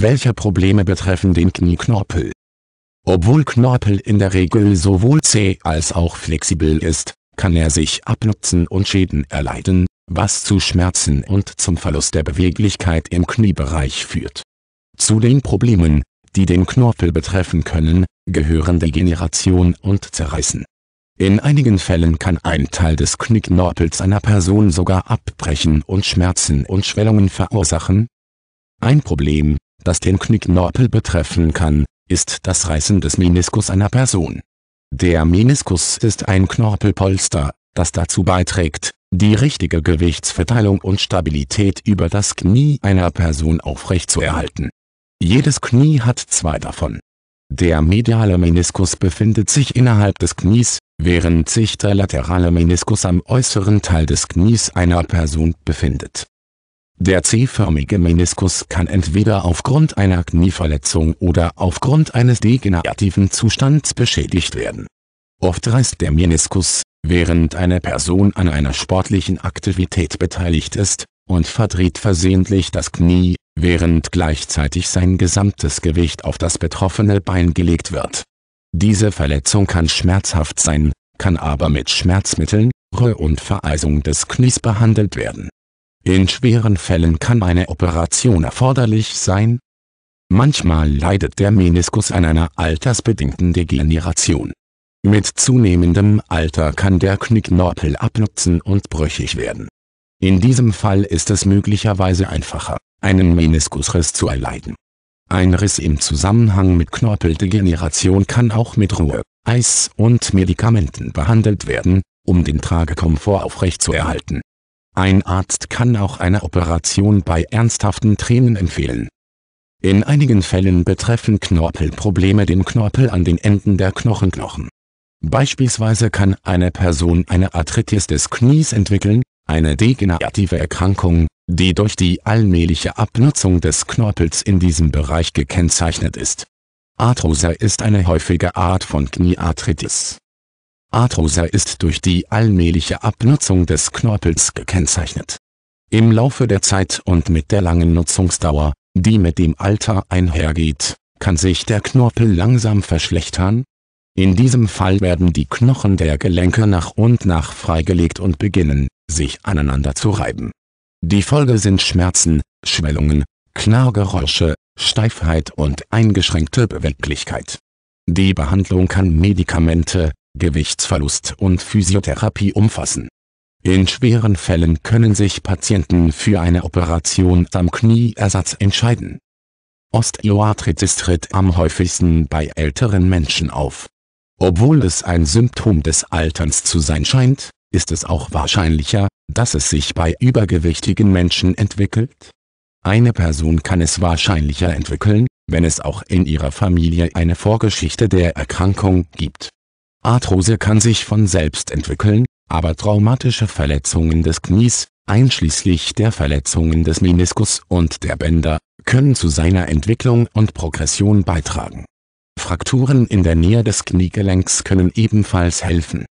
welche Probleme betreffen den Knieknorpel. Obwohl Knorpel in der Regel sowohl zäh als auch flexibel ist, kann er sich abnutzen und Schäden erleiden, was zu Schmerzen und zum Verlust der Beweglichkeit im Kniebereich führt. Zu den Problemen, die den Knorpel betreffen können, gehören Degeneration und Zerreißen. In einigen Fällen kann ein Teil des Knieknorpels einer Person sogar abbrechen und Schmerzen und Schwellungen verursachen. Ein Problem, das den Knickknorpel betreffen kann, ist das Reißen des Meniskus einer Person. Der Meniskus ist ein Knorpelpolster, das dazu beiträgt, die richtige Gewichtsverteilung und Stabilität über das Knie einer Person aufrechtzuerhalten. Jedes Knie hat zwei davon. Der mediale Meniskus befindet sich innerhalb des Knies, während sich der laterale Meniskus am äußeren Teil des Knies einer Person befindet. Der C-förmige Meniskus kann entweder aufgrund einer Knieverletzung oder aufgrund eines degenerativen Zustands beschädigt werden. Oft reißt der Meniskus, während eine Person an einer sportlichen Aktivität beteiligt ist, und verdreht versehentlich das Knie, während gleichzeitig sein gesamtes Gewicht auf das betroffene Bein gelegt wird. Diese Verletzung kann schmerzhaft sein, kann aber mit Schmerzmitteln, Röhr und Vereisung des Knies behandelt werden in schweren Fällen kann eine Operation erforderlich sein. Manchmal leidet der Meniskus an einer altersbedingten Degeneration. Mit zunehmendem Alter kann der Knickknorpel abnutzen und brüchig werden. In diesem Fall ist es möglicherweise einfacher, einen Meniskusriss zu erleiden. Ein Riss im Zusammenhang mit Knorpeldegeneration kann auch mit Ruhe, Eis und Medikamenten behandelt werden, um den Tragekomfort aufrechtzuerhalten ein Arzt kann auch eine Operation bei ernsthaften Tränen empfehlen. In einigen Fällen betreffen Knorpelprobleme den Knorpel an den Enden der Knochenknochen. Beispielsweise kann eine Person eine Arthritis des Knies entwickeln, eine degenerative Erkrankung, die durch die allmähliche Abnutzung des Knorpels in diesem Bereich gekennzeichnet ist. Arthrose ist eine häufige Art von Kniearthritis. Arthrose ist durch die allmähliche Abnutzung des Knorpels gekennzeichnet. Im Laufe der Zeit und mit der langen Nutzungsdauer, die mit dem Alter einhergeht, kann sich der Knorpel langsam verschlechtern. In diesem Fall werden die Knochen der Gelenke nach und nach freigelegt und beginnen, sich aneinander zu reiben. Die Folge sind Schmerzen, Schwellungen, Knargeräusche, Steifheit und eingeschränkte Beweglichkeit. Die Behandlung kann Medikamente, Gewichtsverlust und Physiotherapie umfassen. In schweren Fällen können sich Patienten für eine Operation am Knieersatz entscheiden. Osteoarthritis tritt am häufigsten bei älteren Menschen auf. Obwohl es ein Symptom des Alterns zu sein scheint, ist es auch wahrscheinlicher, dass es sich bei übergewichtigen Menschen entwickelt. Eine Person kann es wahrscheinlicher entwickeln, wenn es auch in ihrer Familie eine Vorgeschichte der Erkrankung gibt. Arthrose kann sich von selbst entwickeln, aber traumatische Verletzungen des Knies, einschließlich der Verletzungen des Meniskus und der Bänder, können zu seiner Entwicklung und Progression beitragen. Frakturen in der Nähe des Kniegelenks können ebenfalls helfen